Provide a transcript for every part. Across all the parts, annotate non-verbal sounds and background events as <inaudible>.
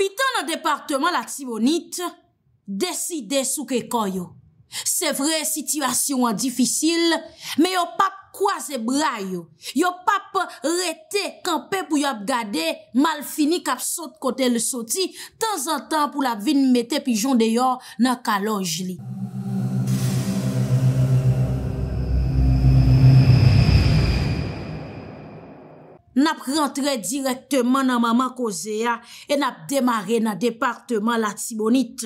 Pitan nan departman la Tivonit, deside sou kekoy yo. Se vre, sityasyon an difisil, me yo pap kwa zebra yo. Yo pap rete, kampe pou yo ap gade, mal fini kap sot kote le soti, tan zan tan pou la vin mette pijon deyo nan kaloj li. nap rentre direktman nan maman kozea e nap demare nan departman la Timonit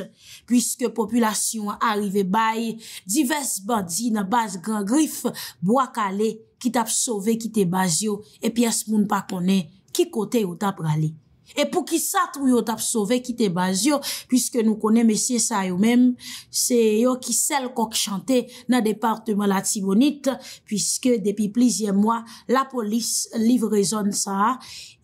pwiske populasyon a arrive bay, divers bandi nan bas gran grif, bo ak ale, ki tap sove ki te baz yo e pi as moun pa kone, ki kote yo tap rale. E pou ki sa tou yo tap sove ki te baz yo, pwiske nou konen mesye sa yo menm, se yo ki sel kok chante nan departement la tibonit, pwiske depi plizye mwa la polis livre zon sa a,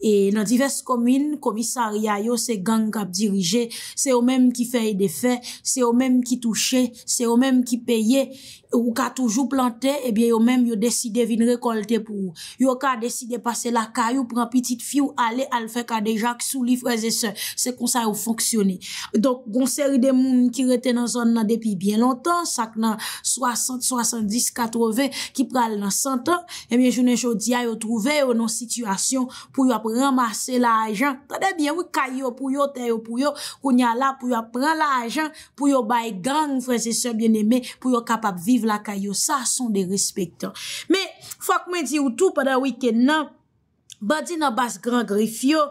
e nan divers komin komisaria yo se gang kap dirije, se yo menm ki fey de fey, se yo menm ki touche, se yo menm ki peye, ou ka toujou plantè, ebyen eh yo mèm yo deside vin rekolte pou ou. Yo ka deside pase la kayou, pran pitit fi ou ale, al fèk a deja k sou li freze sè. Se kon sa ou fonksyonè. Donk, gonsèri de moun ki rete nan zon nan depi bien lontan, sak nan 60, 70, 80, ki pral nan 100 an, ebyen eh jounen jodi a yo trouve yo nan situasyon pou yo ap ramase la ajan. Tadebyen, wè kayou pou yo, teyo pou yo, koun ya la pou yo ap pran la ajan, pou yo bay gang freze sè bien emè, pou yo kapap viv, la kayo. Sa son de respetan. Me, fwa kwen di ou tou padan wiken nan, badi nan bas gran grif yo,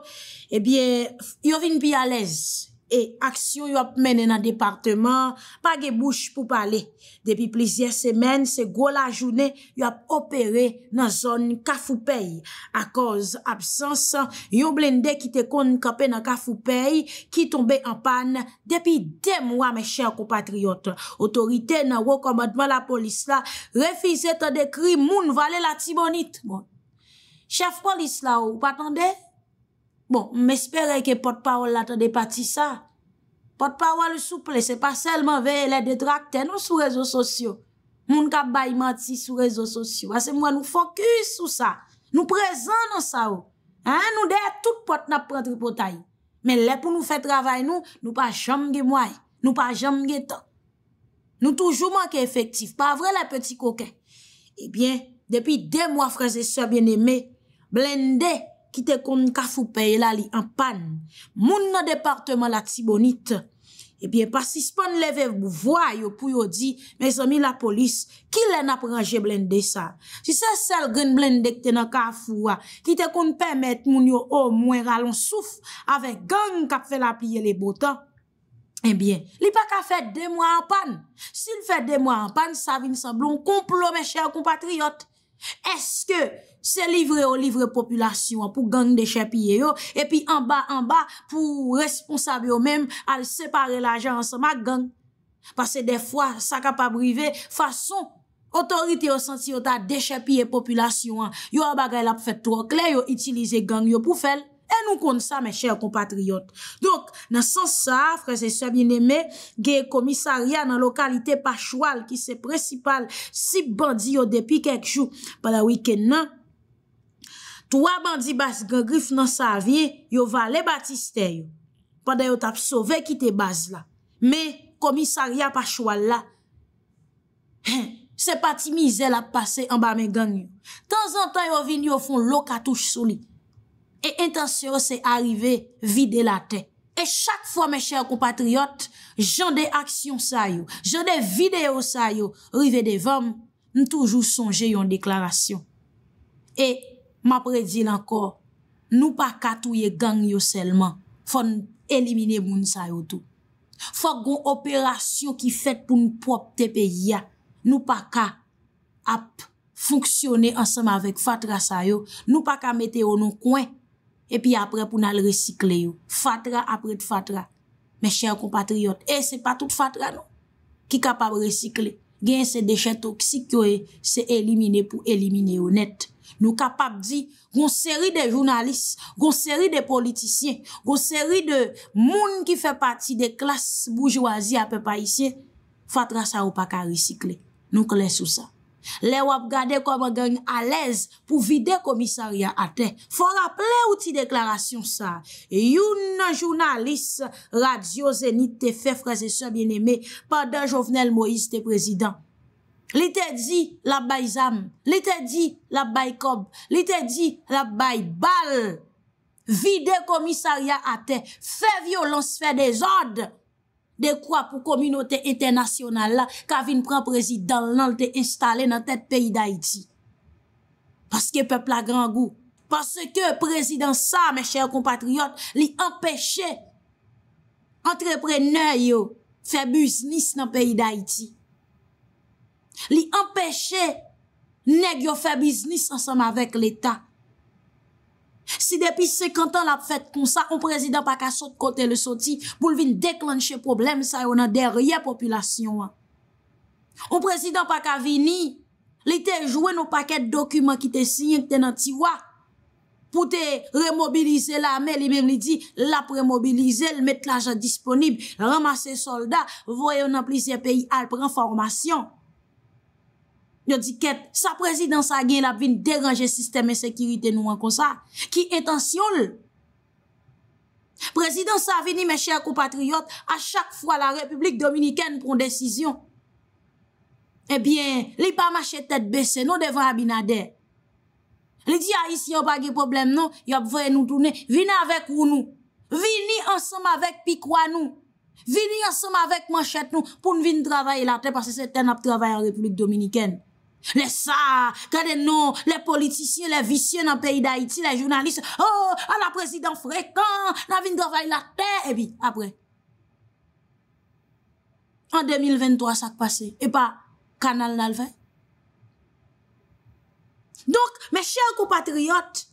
ebyen, eh yo vin bi alez. E aksyon yo ap mene nan departement, pa ge bouch pou pale. Depi plizier semen, se go la jounen, yo ap opere nan zon Kafupey. A koz absens, yo blende ki te kon kapen nan Kafupey, ki tombe an pan depi de mwa me chèr kompatriot. Otorite nan wakomadman la polis la, refize te dekri moun vale la tibonit. Bon, chèf polis la ou patande? Bon, m espere ke potpawal la te depati sa. Potpawal souple, se pa selman veye le detrakte nou sou rezo sosyo. Moun ka baymati sou rezo sosyo. Ase mwa nou fokus sou sa. Nou prezan nan sa ou. Nou dey a tout potnap prantri potay. Men le pou nou fe travay nou, nou pa jamge mway. Nou pa jamge tan. Nou toujou manke efektif. Pa vre la peti kokè. Ebyen, depi dey mwa freze so bien eme. Blendè. ki te kon ka foupeye la li anpan, moun nan departement la tibonite, ebyen pasispan levev bou vwa yo pou yo di, men zomi la polis, ki lè na pranje blende sa? Si se sel gen blende kte nan ka fouwa, ki te kon pemet moun yo o mwen ralonsouf, ave gang kap fè la pliye le botan, ebyen, eh li pa ka fè demwa anpan, si l fè demwa anpan, sa vin samblon komplome chè an kompatriot, eske, Se livre ou livre populasyon pou gang dechèpye yo E pi anba anba pou responsab yo mèm al separe l'ajans ma gang Pase defwa sa ka pa brive Fason, otorite yo senti yo ta dechèpye populasyon Yo a bagay la pou fè trok lè, yo itilize gang yo pou fèl E nou kon sa mè chèl kompatriyot Donk, nan san sa, freze sebi neme Ge komisarya nan lokalite Pachoual Ki se precipal si bandi yo depi kekjou Pala wikè nan Tou a bandi bas gen grif nan sa avye, yo va le batiste yo. Padè yo tap sove ki te bas la. Me, komisarya pa chwa la. Hen, se pati mi zel ap pase amba men gen yo. Tan zan tan yo vini yo fon lo katouj sou li. E intensyon se arrive vide la ten. E chak fwa me chèr kompatriot, jan de aksyon sa yo, jan de vide yo sa yo, rive de vam, nou toujou sonje yon deklarasyon. E, Ma predi lankor, nou pa katouye gang yo selman, fon elimine moun sa yo tou. Fon goun operasyon ki fet tou nou pop tepe ya, nou pa ka ap founksyone ansama vek fatra sa yo, nou pa ka mete yo nou kwen, epi apre pou nan le resikle yo. Fatra apre de fatra. Me chèr compatriot, e eh, se pa tout fatra nou, ki kapab resikle. Gen se dejeto ksik yo e se elimine pou elimine yo nette. Nou kapap di, goun seri de jounalist, goun seri de politisyen, goun seri de moun ki fe pati de klas boujouazi apè pa isye, fatra sa ou pa ka risikle. Nou kles ou sa. Le wap gade koma gen alèz pou vide komisaryen atè. Fò rapple ou ti deklarasyon sa. Youn jounalist, radio zenite, tefe, fraze so bien eme, pa da jovenel Moïse te prezident. Li te di la bay zam, li te di la bay kob, li te di la bay bal, vide komisarya ate, fe violons fe dezod, dekwa pou kominote internasyonal la, kavin pran prezidant nan te instale nan tet peyi da iti. Paske pepla gran gou, paske prezidant sa, me chèr kompatriot, li empèche entreprenay yo fe busnis nan peyi da iti. Li empèche nek yo fè biznis ansanm avèk l'Etat. Si depi 50 an la fèt kon sa, ou prezident pa ka sot kote le soti, bou l'vin deklanche problem sa yon an derye populasyon an. Ou prezident pa ka vini, li te jwè nou paket dokumen ki te signen k tenan tiwa, pou te remobilize la, me li mi li di la premobilize, l met l'ajan disponib, ramase soldat, voyon an plisye peyi alp renformasyon. Yo di ket, sa prezidans a gen ap vin deranje sistem e sekirite nou an kon sa, ki etansyon l. Prezidans a vini me chèrk ou patriot, a chak fwa la Republik Dominikèn pron desisyon. Ebyen, eh li pa machè tèt bese nou devan abinade. Li di a isi yo bagi problem nou, yo ap vwe nou tounen, vini avek ou nou. Vini ansam avek pi kwa nou. Vini ansam avek manchèt nou pou nvin travay la tè, pasè se tè nap travay a Republik Dominikèn. Le sa, kade nou, le politisyen, le visyen nan peyi d'Haïti, le jounalist, oh, an la prezidant frekant, la vin gavay la te, e bi, apre. An 2023 sak pase, e pa kanal nan lve. Donk, me chèk ou patriyot,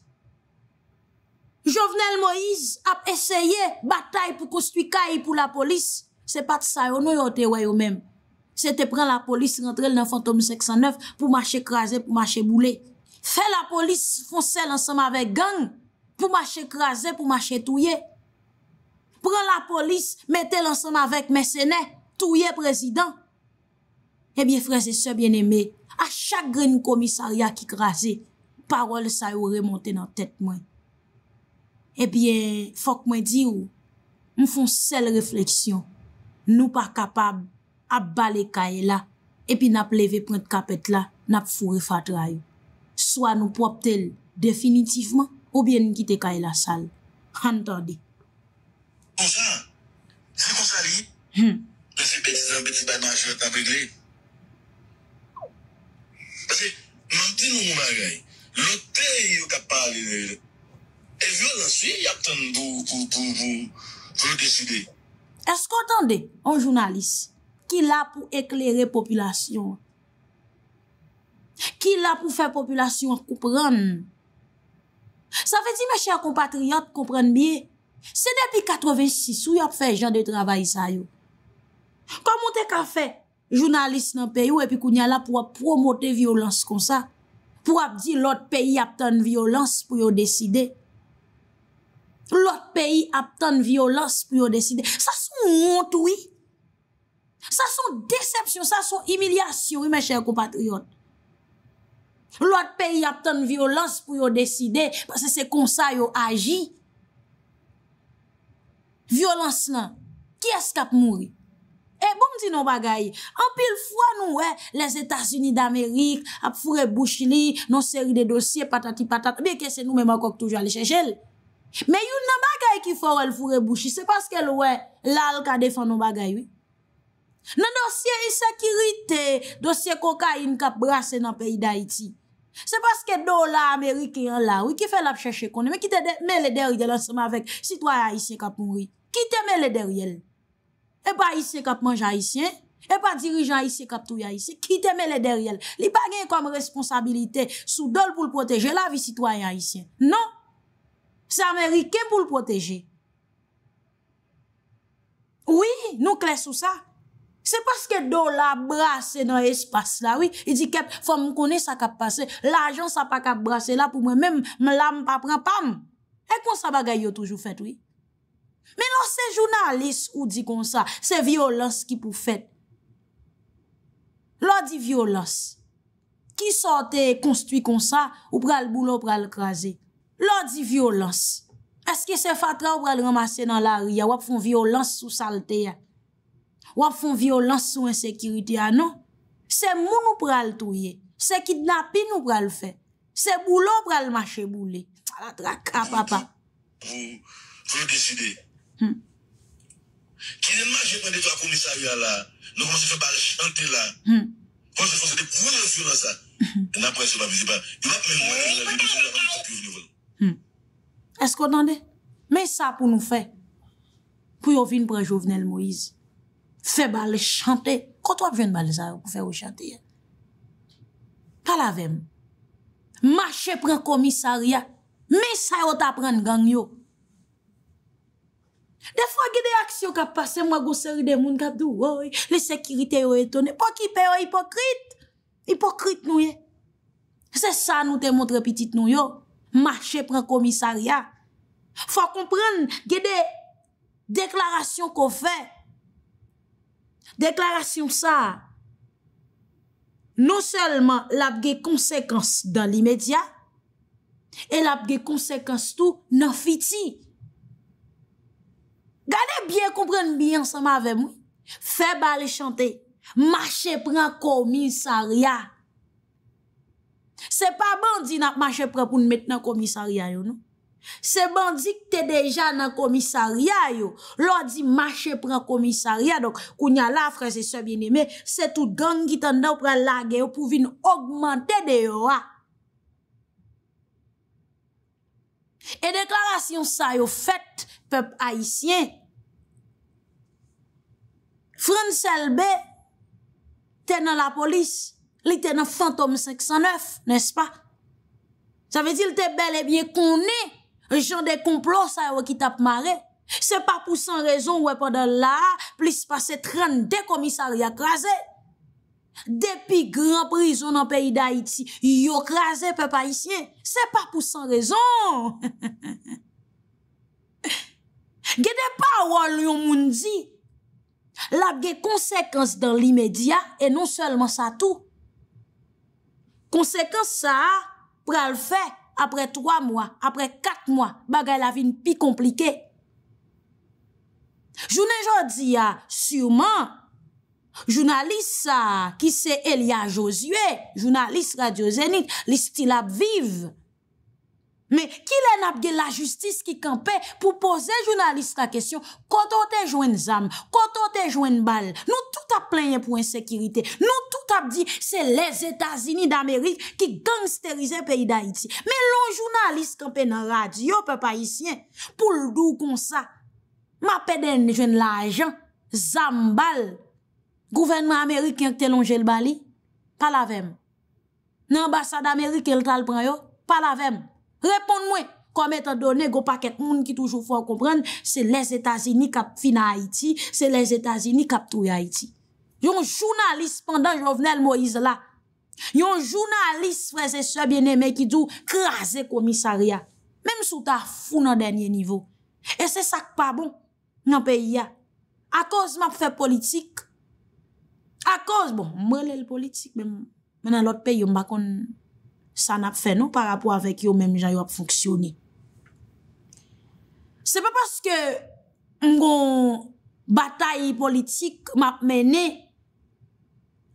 Jovenel Moïse ap eseye batay pou kostwi kayi pou la polis, se pat sa yo nou yo tewayo mem. se te pren la polis rentre l nan fantom 609 pou mache kraser, pou mache boule. Fe la polis fon se l ansanm avèk gang, pou mache kraser, pou mache touye. Pren la polis, mette l ansanm avèk mèsenè, touye prezident. Ebyen eh freze se bien eme, a chak gre nou komisarya ki kraser, parol sa yo remonte nan tèt mwen. Ebyen, eh fok mwen di ou, mou fon se l refleksyon, nou pa kapab, ap bale kaye la, epi nap leve prent kapet la, nap fure fatrayo. Swa nou pou ap tel definitivman, ou bien gite kaye la sal. An tande. Ponsan, si konsan li, jese peti zan peti banan jote ap regle. Pase, manti nou mou magay, lote yon kap pale ne, e vyo lansi, ap tande pou, pou, pou, pou, pou lukeside. Esko tande, an jounalis? Ki la pou eklere populasyon. Ki la pou fè populasyon koupran. Sa fè di mè chè yon compatriote koupran biye. Se depi 86 ou yon fè yon jan de travay sa yo. Kwa moun te ka fè, jounalist nan peyo epi kou nyan la pou ap promote violans kon sa. Pou ap di lout peyi ap tan violans pou yo deside. Lout peyi ap tan violans pou yo deside. Sa sou moun tou yi. Sa son decepsyon, sa son imilyasyon, yon mè chèkou patryon. Lòt pè, yon ap ton violans pou yon deside, pasè se konsa yon agi. Violans nan, ki esk ap mouri? E eh, bon ti nou bagayi? Anpil fwa nou wè, les Etats-Unis d'Amerik, ap fure bouchili, non seri de dosye, patati patati, bè kè se nou mè mè kok toujou alè chèchèl. Mè yon nan bagayi ki fwa wè lè fure bouchi, se paske lè wè lal ka defan nou bagayi wè. nan dosye isekirite dosye koka in kap brase nan peyi da iti se paske do la Amerike yon la ou ki fe lap chache koni me ki te me le derye lansman vek sitwayan isye kap mouri ki te me le derye e pa isye kap manj a isye e pa dirijan isye kap tou ya isye ki te me le derye li bagen kom responsabilite sou dol pou l proteje la vi sitwayan a isye non, se Amerike pou l proteje oui, nou kles ou sa Se paske do la brase nan espase la, wè? E di kep, fò mkone sa kap pase, la ajan sa pa kap brase la pou mwen mèm, mè la mpa pran, pam! E kon sa bagay yo toujou fèt, wè? Mè lò se jounalise ou di kon sa, se violans ki pou fèt. Lò di violans. Ki sote konstuit kon sa, ou pral boulon, pral krasi. Lò di violans. Eske se fatra ou pral ramase nan la ria, wè pou fòm violans sou salte ya. wap foun violans sou ensekiriti anon, se moun ou pral touye, se kit napi nou pral fe, se boulou pral mache boulé. A la draka, papa. Pou, pou yo deside, hmm. kinenman jepende to a komisaryan la, nou kon se fè bal chante la, kon hmm. se fò se te pou hmm. yon fyon an sa, nan prensi wap viziban, yon ap men yon viziban, eh, yon ap men yon viziban, yon ap men yon viziban. Esko tande? Men sa pou nou fe, pou yo vin prejouvenel Moise. Fè balè chante. Koto ap ven balè sa pou fè ou chante yè? Palave m. Mache pren komisarya. Mè sa yo ta pren gang yo. Defwa gè de aksyon ka pase, mwa gò seri de moun ka dou woy. Le sekirite yo etone. Po kipe yo hipokrit. Hipokrit nou yè. Se sa nou te montre pitit nou yo. Mache pren komisarya. Fwa kompren gè de deklarasyon ko fè Deklarasyon sa, nou selman lapege konsekans dan li medya, e lapege konsekans tou nan fiti. Gane bie kompren bie ansan ma ve mwen, febale chante, mache pre komisaria. Se pa bandi nak mache pre pou nou met nan komisaria yo nou. Se bandi k te deja nan komisarya yo, lo di mache pran komisarya, dok kounya la, franse se binime, se tou gangi tan da ou pran lage yo pou vin augmente de yo a. E deklarasyon sa yo fet, pep aisyen, franse lbe, te nan la polis, li te nan fantom 609, nes pa? Sa ve di lte bel e bien kouni, Un jan de komplos a yo ki tap mare, se pa pou san rezon wè pa dal la, plis pa se tren de komisari akraze. Depi gran prizon an peyi da iti, yo kraze pe pa isye, se pa pou san rezon. Ge <laughs> de pa wè lyon moun di, la ge konsekans dan li medya e non selman sa tou. Konsekans sa, pral fek. apre 3 mwa, apre 4 mwa, bagay la vin pi komplike. Jounen jodi ya, souman, jounalisa ki se Elia Josue, jounalisa radiozenik, li stilap viv. Men, ki len ap gen la justis ki kampe pou pose jounalist la kesyon, koto te jwen zam, koto te jwen bal, nou tout ap plenye pou ensekirite, nou tout ap di se les Etats-Unis d'Amerik ki gangsterize peyi d'Haïti. Men, lon jounalist kampe nan radyo pe pa yisyen, pou l'gou kon sa, ma peden jwen la ajan, zam bal, gouvenmen Amerik yon te lon jel bali, palavem. Nan ambasade Amerik el tal pran yo, palavem. Repon mwen, komet an donen, go pa ket moun ki toujou fwa kompren, se les Etasini kap fina Haiti, se les Etasini kap touya Haiti. Yon jounalist pandan Jovenel Moïse la, yon jounalist prese Sobyenemekidou kraze komisaria, menm sou ta foun an denye nivou. E se sak pa bon, nyan peyi ya. A koz map fe politik, a koz, bon, mwen lè l politik, men an lot peyi yon bakon... sa nap fè nou par rapport avèk yo mèm jan yo ap fonksyonè. Se pa paske mgon batay politik map mène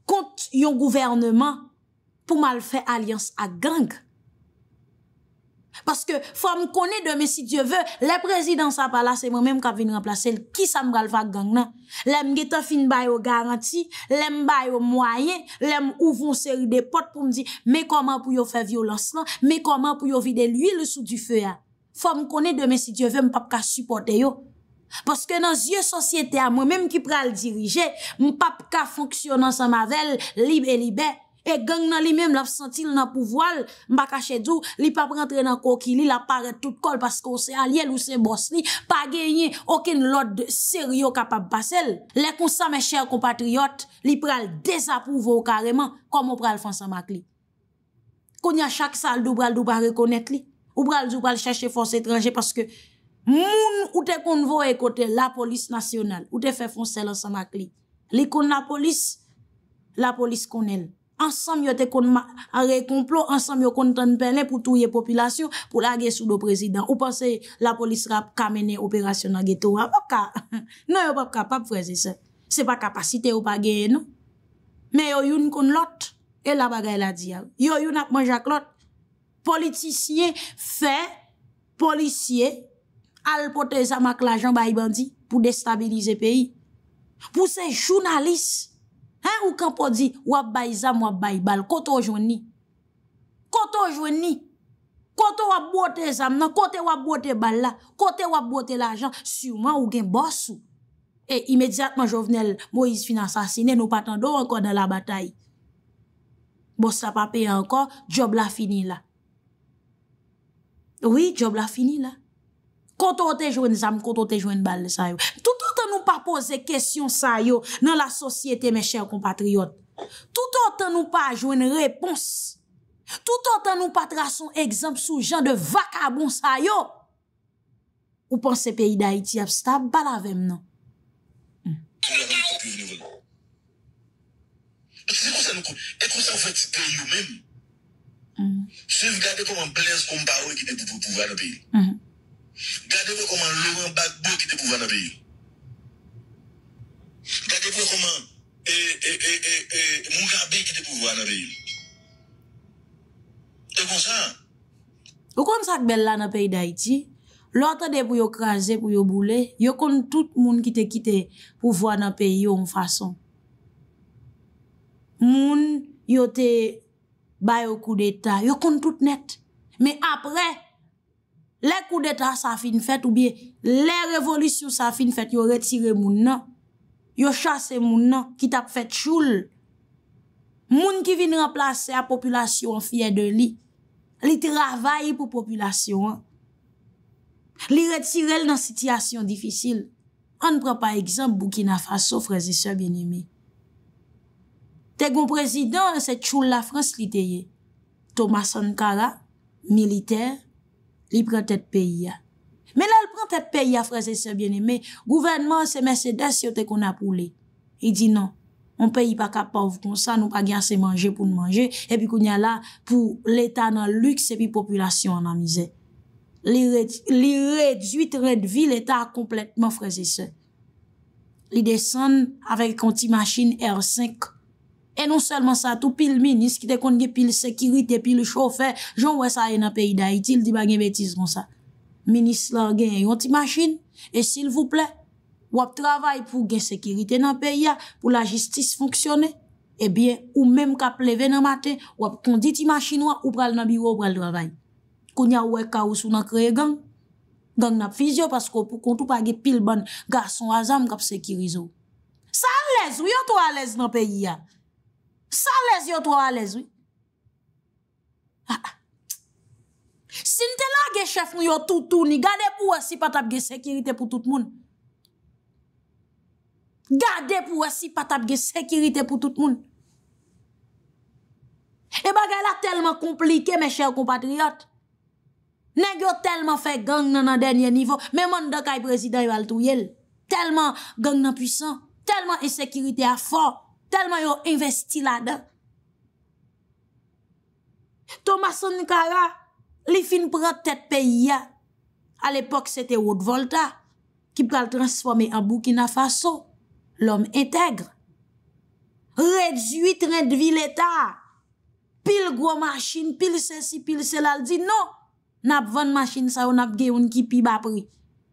kont yon gouvernement pou mal fè alians ak geng, Paske fò m konè de mè non? si djè vè, lè prezidans apala se mè mèm ka vin remplase lè ki sa m bral fag gang nan. Lèm gètò fin bay o garanti, lèm bay o mwayen, lèm ouvon seri de pot pou m di, mè koman pou yo fè violans lan, mè koman pou yo vide l'huil sou du fè ya. Fò m konè de mè si djè vè, m pap ka supporte yo. Paske nan zye sosyete a mèm ki pral dirije, m pap ka fonksyonan sa m avèl libe libe. E gang nan li menm laf sentil nan pou voal, mbakache djou, li pa prentre nan koki li, la paret tout kol pas kon se aliel ou se bos li, pa genye oken lot de seryo kapap basel. Lè kon sa mè chèr kompatriot, li pral dezapouvo kareman, kom o pral fonsan mak li. Kon yon chak sal dou pral dou pral rekonet li, ou pral dou pral chache fons etranje, paske moun ou te kon vo ekote la polis nasyonal, ou te fè fonsel ansan mak li. Li kon nan polis, la polis kon el. ansanm yo te kon ma a re konplo, ansanm yo kontan pene pou touye popilasyon, pou la ge sou do prezident. Ou panse la polis rap kamene operasyon na ge tou avoka. <laughs> Non yo pap kapap prezise. Se pa kapasite ou pa geye nou. Me yo yon kon lot, e la bagay la diyav. Yo yon ap manja klot. Politisye fe, polisye, al pote zama k la jan ba i bandi, pou destabilize peyi. Pou se jounalis, Ha, ou kan po di, wap bay zam, wap bay bal, koto jouni. Koto jouni. Koto wap bote zam nan, kote wap bote bal la, kote wap bote la jan, siwman ou gen borsou. E, imediatman jovenel Moise Finan Sassine, nou patando wakon nan la batay. Bors sa pape ankon, job la fini la. Oui, job la fini la. Konto ou te jwen zanm, konto ou te jwen bal de sa yo. Tout an tan nou pa pose kesyon sa yo nan la sosyete men chè ou kompatriot. Tout an tan nou pa jwen repons. Tout an tan nou pa trason egzamp sou jen de vakabon sa yo. Ou pan se peyi da iti apstab, bal avem nan. Hmm. Kou an nou pou pi veni veni. E kou sa ou feti peyi ou men. Sou yon gade pou man plez kompa ou ekite pou pou veri peyi. Hmm. Gade pou yo koman lewen bagbo ki te pou vwa na peyi. Gade pou yo koman e, e, e, e, e, moun ka peyi ki te pou vwa na peyi. Te konsan? Yo konsan kbella na peyi da iti. Lote de pou yo kraze, pou yo boule, yo kons tout moun ki te kite pou vwa na peyi yo mw fason. Moun yo te bayo kou de ta, yo kons tout net. Me apre, Le kou deta sa fin fet ou biye le revolisyon sa fin fet yo retire moun nan. Yo chase moun nan kit ap fet choul. Moun ki vin remplase a populasyon fiyen de li. Li travaye pou populasyon an. Li retirel nan sityasyon difisil. An pre pa ekzamp bou ki na faso frezise binimi. Teg moun prezident an se choul la frans li teye. Thomas Sankara, militer. Li prentet peyi ya. Men la li prentet peyi ya freze se bien eme. Gouvernement se mese de syote kon apou non. li. I di nan. On peyi pa kapav kon sa. Nou pa gyan se manje pou nan manje. E pi kon ya la pou l'Etat nan luxe e pi populasyon nan mize. Li reduit redvi l'Etat a kompletman freze se. Li desen avèk konti maschine R5. E non selman sa tou pil minis ki te kon ge pil sekirite, pil chofer, joun wè sa yè nan peyi da itil di bagen betiz kon sa. Minis lan gen yon ti machin, e sil vouple, wèp travay pou gen sekirite nan peyi ya, pou la jistis fonksyone, ebyen, eh ou mèm ka pleve nan maten, wèp kondi ti machin wè, ou pral nan biro pral travay. Koun ya wè ka wous ou nan kre gen, gen nan fizyo pasko pou kon tou pa ge pil ban gason azam gap sekirizo. Sa alèz ou yo to alèz nan peyi ya? Sa lez yo to a lez, wè? Sintè la ge chef mou yo toutouni, gade pou wè si patap ge sekirite pou tout moun. Gade pou wè si patap ge sekirite pou tout moun. E bagay la telman komplike, me chèr compatriot. Negyo telman fe gang nan denye nivou, menman da kaj prezident yo altou yel. Telman gang nan puisan, telman esekirite a fòr. Telman yo investi la de. Thomas Nkara, li fin prote tet peyi ya. Al epok, sete wot volta. Kip kal transforme abou ki na faso. L'om entegre. Reduit, redvi l'Etat. Pil gro maschine, pil sesi, pil selal di. Non, nap van maschine sa ou nap geyoun ki pi bapri.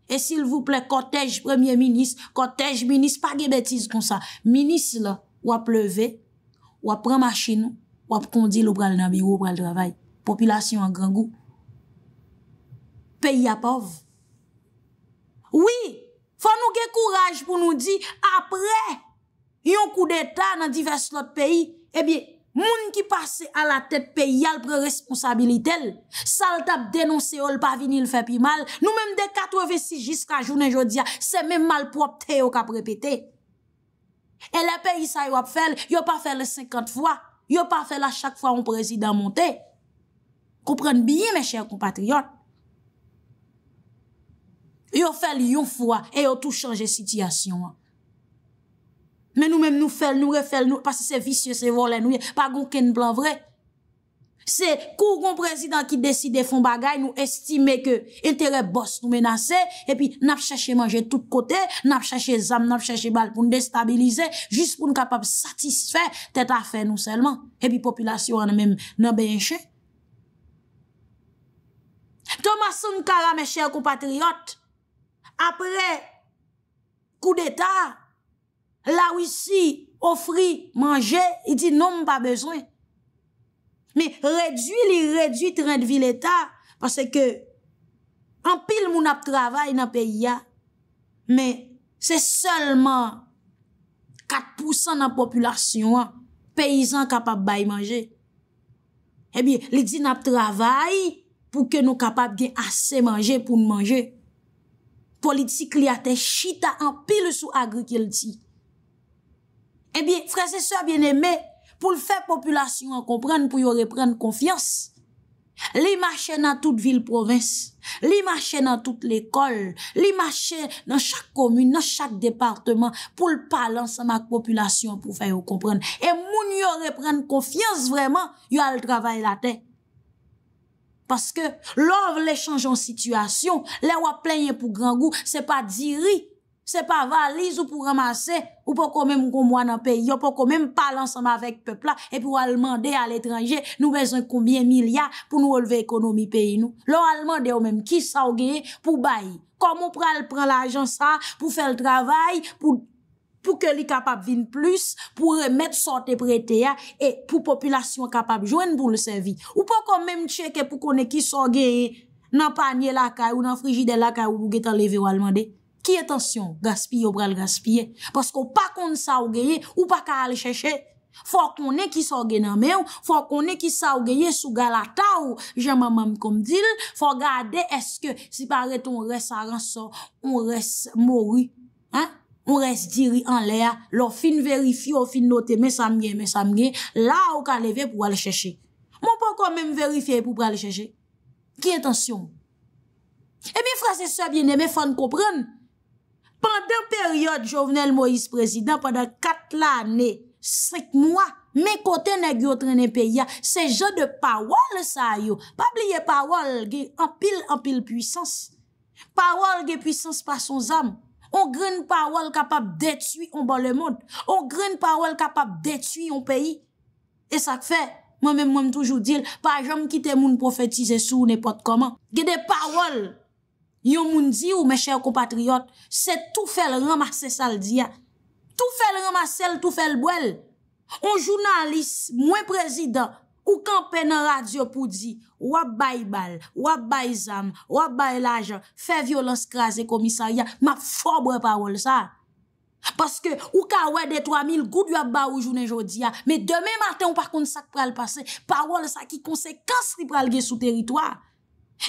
E sil vouple, kotej premier minis, kotej minis, pa ge betiz kon sa. Minis la, Wap pleve, wap pran machin, wap kondi lou pral nabigo, pral travay. Popilasyon an gran gou. Peyi apov. Oui, fwa nou ge kouraj pou nou di apre yon kou deta nan divers lot peyi, ebyen, eh moun ki pase ala tet peyi alpre responsabilitel, sal tap denonse yo l pa vini l fepi mal, nou menm de 86 jiska jounen jodia, se menm malprop teyo kap repete. E le peyi sa yo ap fèl, yo pa fèl 50 fwa. Yo pa fèl a chak fwa an prezidant montè. Koupren biye, me chèr kompatriot. Yo fèl yon fwa, e yo tout chanje sityasyon. Men nou men nou fèl, nou refèl, nou... Pasi se visye, se volè nou, pa goun ken blanvrè. Se kou kon prezident ki desi defon bagay nou estime ke il terebos nou menase, epi nap chache manje tout kote, nap chache zam, nap chache bal pou nou destabilize, jist pou nou kapap satisfè, tè ta fè nou selman, epi populasyon ane mèm nou bèye chè. Thomas Sunkara, mè chè kou patriote, apre kou d'Etat, la wisi ofri manje, i di nou mou pa bezwen, Men, redwi li redwi tren de vi l'Etat, panse ke anpil moun ap travay nan peyi ya, men, se solman 4% nan populasyon an, peyizan kapap bay manje. Ebi, eh li di nan travay pou ke nou kapap gen ase manje pou nan manje. Politik li ate, chita anpil sou agri ke li eh di. Ebi, franse so a bien eme, pou l fè populasyon an komprenn pou yo reprenn konfians. Li mache nan tout vil provins, li mache nan tout l ekol, li mache nan chak komyun, nan chak departman, pou l palansan mak populasyon pou fè yo komprenn. E moun yo reprenn konfians vreman, yo al travay la te. Paske, lor lè chanj an situasyon, lè wap plenye pou gran gou, se pa di ri. Se pa valiz ou pou ramase, ou pou kon men mou kon mou an an peyi, ou pou kon men mou pal ansama vek pepla, e pou alman de al etranje nou bezan koumye mil ya pou nou olve ekonomi peyi nou. Lo alman de ou men mou ki sa ou geye pou bayi. Kom mou pral pral ajan sa pou fel travay, pou ke li kapap vin plus, pou remet sote prete ya, e pou populasyon kapap jwen pou le sevi. Ou pou kon men mou cheke pou kon ne ki sa ou geye nan panye lakay ou nan frigide lakay ou ou getan leve ou alman dey. Ki etansyon? Gaspi yo pral gaspie. Pasko pa kon sa ougeye ou pa ka ale cheshe. Fwa kon e ki sa ougeye nan me ou, fwa kon e ki sa ougeye sou galata ou, jan mamam kom dil, fwa gade eske si pare ton res a ran so, on res mori, an? On res diri an eh le a, lò fin verifi, lò fin note, mesamge, mesamge, la ou ka leve pou ale cheshe. Mwen pa kon men verifi e pou pral cheshe. Ki etansyon? E mi frase sa biene, me fan koprenne. Pandan peryode jovenel Moïse Prezident, pandan kat l'anè, sek mwa, mè kote nè gyo trè nè peya, se je de pawol sa yo. Pa bliye pawol, ge empil empil puysans. Pawol ge puysans pa son zan. On grene pawol kapap detu yon ban lè mond. On grene pawol kapap detu yon peyi. E sa kfe, mè mè mwen toujou dil, pa jom kite moun profetize sou nepot koman. Ge de pawol! Yon moun di ou mè chèr kompatriot, se tou fèl ramase sal di ya. Tou fèl ramase l, tou fèl bwèl. On jounalise, mwen prezident, ou kan pen nan radyo pou di, wap bay bal, wap bay zam, wap bay lajan, fè violans krasè komisari ya. Ma fòb wè pa wòl sa. Paske ou ka wè de 3000, goud wè ba ou jounen jodi ya. Me demè matè ou par konn sak pral pase, pa wòl sa ki konsekans li pral ge sou teritoa.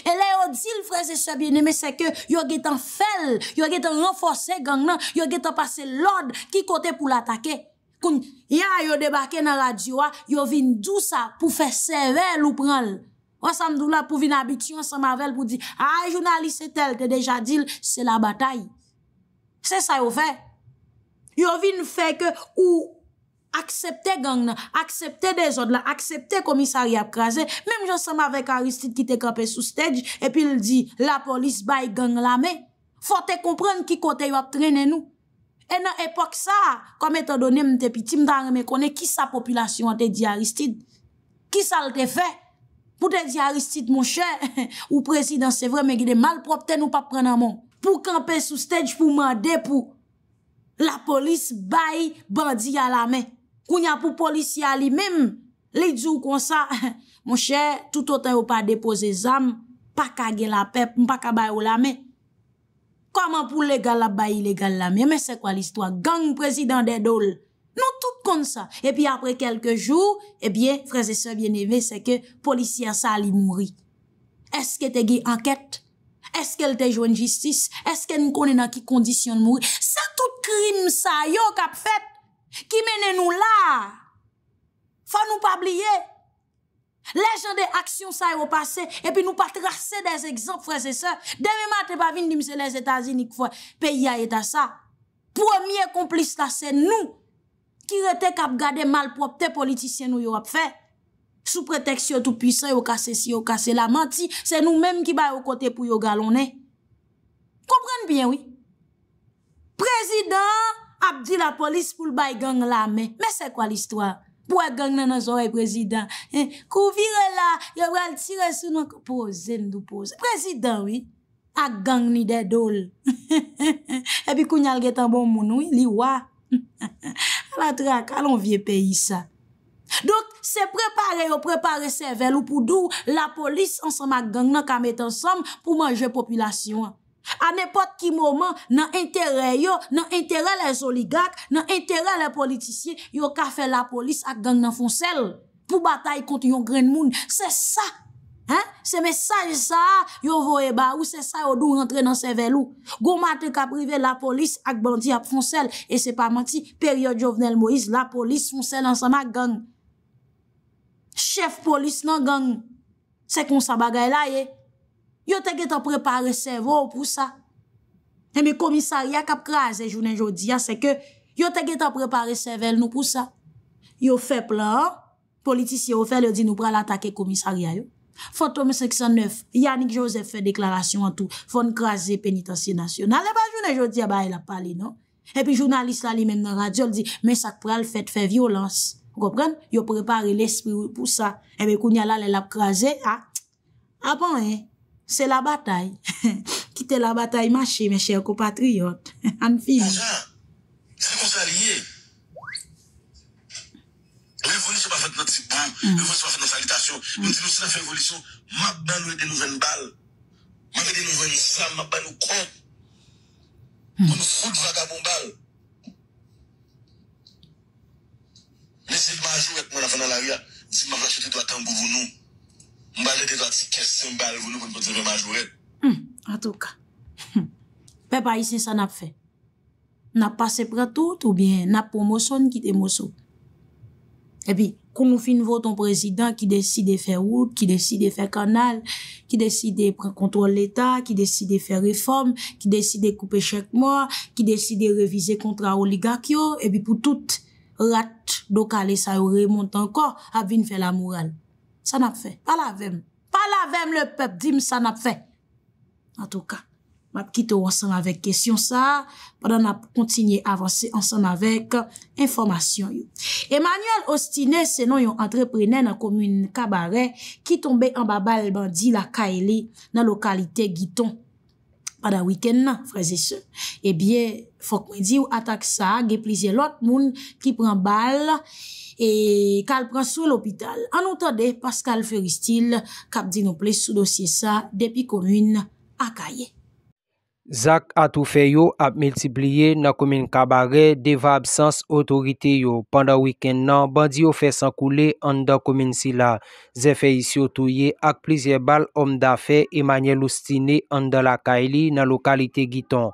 E le yo dil freze se biye neme se ke yo getan fel, yo getan renfose gang nan, yo getan pase lod ki kote pou l'atake. Koun, ya yo debake nan la diwa, yo vin dou sa pou fe sevel ou pral. Ah, ou samdou la pou vin abiksyon se mavel pou di, a, jounalise tel, te deja dil, se la batay. Se sa yo fe. Yo vin fe ke ou... Aksepte gang nan, aksepte dezod lan, aksepte komisari ap krasen. Mem jonsama vek Aristide ki te kapè sou stèj, epil di la polis bay gang la men. Fote kompren ki kote yo ap trenen nou. E nan epok sa, kome te donen mte pitim, dan reme konen ki sa populasyon te di Aristide. Ki sal te fe? Pou te di Aristide mouche, ou presidansè vremen gide malprop ten ou pap prenen moun. Pou kapè sou stèj pou mande pou la polis bay bandi ya la men. Kounya pou polisya li mèm, li djou kon sa, <laughs> moun chè, tout otan yo pa depoze zam, pa kage la pep, mpa ka bayo la mè. Koman pou legal la bayi, legal la mè, mè se kwa l'istwa? Gang prezident de dole. Non tout kon sa. E pi apre kelke jou, e eh biye, freze se vye neve, se ke polisya sa li mouri. Eske te gi anket? Eske te joen jistis? Eske nou konè nan ki kondisyon mouri? Sa tout krim sa, yo kap fet, Ki mene nou la Fa nou pa blye Lejen de aksyon sa yo pase E pi nou pa trase des ekzamp fwese se Deme matre pa vin dimse les etazi Ni kwen pe ya etasa Premier komplis la se nou Ki rete kap gade malprop Te politisyen nou yo ap fe Sou preteksyon tou pwisyon Yo kase si yo kase la manti Se nou menm ki bay yo kote pou yo galone Komprene bien oui Prezident Abdi la polis pou l'bay gang la men. Men se kwa l'histoire? Pou ak gang nan nan zore prezident? Eh, kou vire la, yawal tire sou nan. Pozen, nou pozen. Prezident, oui, ak gang ni dedol. <laughs> E pi kou nyal getan bon mounou, liwa. <laughs> A la trak, alon vie peyi sa. Dok, se prepare yo, prepare sevel, pou dou la polis ansam ak gang nan, ka met ansam pou manje populasyon. An epot ki mouman nan entere yo, nan entere les oligak, nan entere les politisye, yo ka fe la polis ak gang nan fonsel pou batay konti yon gren moun. Se sa, se me sa yon sa, yo voye ba ou se sa yo dou rentre nan se velou. Gou maten ka prive la polis ak bandi ap fonsel. E se pa mati, peri yo Jovenel Moïse, la polis fonsel ansama gang. Chef polis nan gang. Se kon sa bagay la ye. yo teke ta prepare seve ou pou sa. Eme eh, komisaryak ap kraze jounen jodi ya, seke yo teke ta prepare seve el nou pou sa. Yo fe plan, politisi yo fe, yo di nou pral atake komisaryayou. Foto mè 609, Yannick Joseph fè deklarasyon an tou, fon kraze penitansi nasyonal, eba eh, jounen jodi ya, ba el ap pale non. E pi jounalist la li men nan radyo, yo di men sak pral fè te fè violans. Gopren, yo prepare l'esprit ou pou sa. Eme eh, kounyalal el ap kraze, a ah, ah bon e, c'est la bataille. <laughs> Quittez la bataille, marchez, mes chers compatriotes. <laughs> Anne fille. C'est comme ça lié. Révolution pas faite notre petit bout, mm. révolution pas fait dans salutation. Mm. Nous disons, que c'est fait révolution, m'a nous des nouvelles balles, m'a des nouvelles armes, m'a bain nous des mm. On nous fout de vagabond balles. Laissez-moi jouer avec moi dans la rue, si m'a des doit pour nous. Mbale de doati kesyon, mbale vounou mbote remajoure. Hmm, atouka. Pe ba isen sa nap fe. Nap pase pre tout ou bien nap pou mouson ki te mouson. E bi, kon nou fin vò ton prezident ki deside fe wout, ki deside fe kanal, ki deside pre kontrol l'Etat, ki deside fe reform, ki deside koupe chèk mò, ki deside revize kontra oligak yo, e bi pou tout rat do ka lesa ou remont anko, ap vin fe la moural. San ap fe, pal avem. Pal avem le pep, dim san ap fe. An tou ka, map kitou an san avek kesyon sa, padan ap kontinye avanse an san avek informasyon yo. Emmanuel Ostine, se non yon entrepreneur nan komyoun Kabaret, ki tombe an babal bandi la kaele nan lokalite Guiton, padan wiken nan, freze se. Ebyen, fok mwen di ou atak sa, geplize lot moun ki pran bala, e kal pran sou l'opital. Anoutade, Pascal Feristil, kap di nou ple sou dosye sa, depi komine Akaye. Zak atou feyo ap meltipliye nan komine Kabare deva absans otorite yo. Panda wikend nan, bandi yo fe san koule an dan komine sila. Ze fe yisyo touye ak plizye bal om da fe Emanye Loustine an dan lakay li nan lokalite Gitan.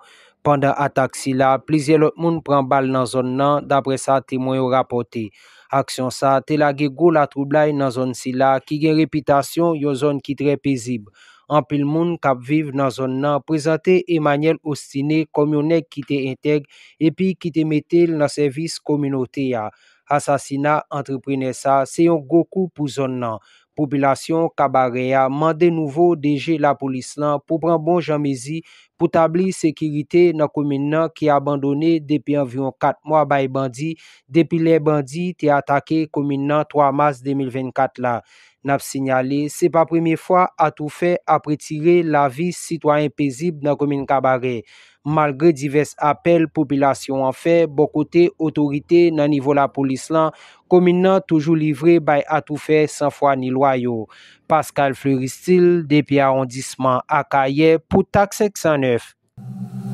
Panda atak sila, plizye lout moun pran bal nan zon nan dapre sa temoy yo rapote. Aksyon sa, te la ge go la troublai nan zon si la, ki gen repitasyon yo zon ki tre pezib. An pil moun kap viv nan zon nan, prezante Emanel Ostine, komyonek ki te enteg, epi ki te metel nan servis komyonote ya. Asasina entreprenesa, se yon gokou pou zon nan. Popilasyon kabare ya, mande nouvo deje la polis lan, pou pran bon jamezi, pou tabli sekirite nan koumine nan ki abandone depi anvyon 4 mwa bay bandi, depi le bandi te atake koumine nan 3 mars 2024 la. N ap sinyale, se pa premiye fwa atoufe apretire la vi sitwa impezib nan komine Kabare. Malgre divers apel, populasyon an fe, bokote otorite nan nivou la polis lan, komine nan toujou livre bay atoufe san fwa ni loyo. Pascal Fleury Stil, Depi Arondissement, Akaye, Poutak 609.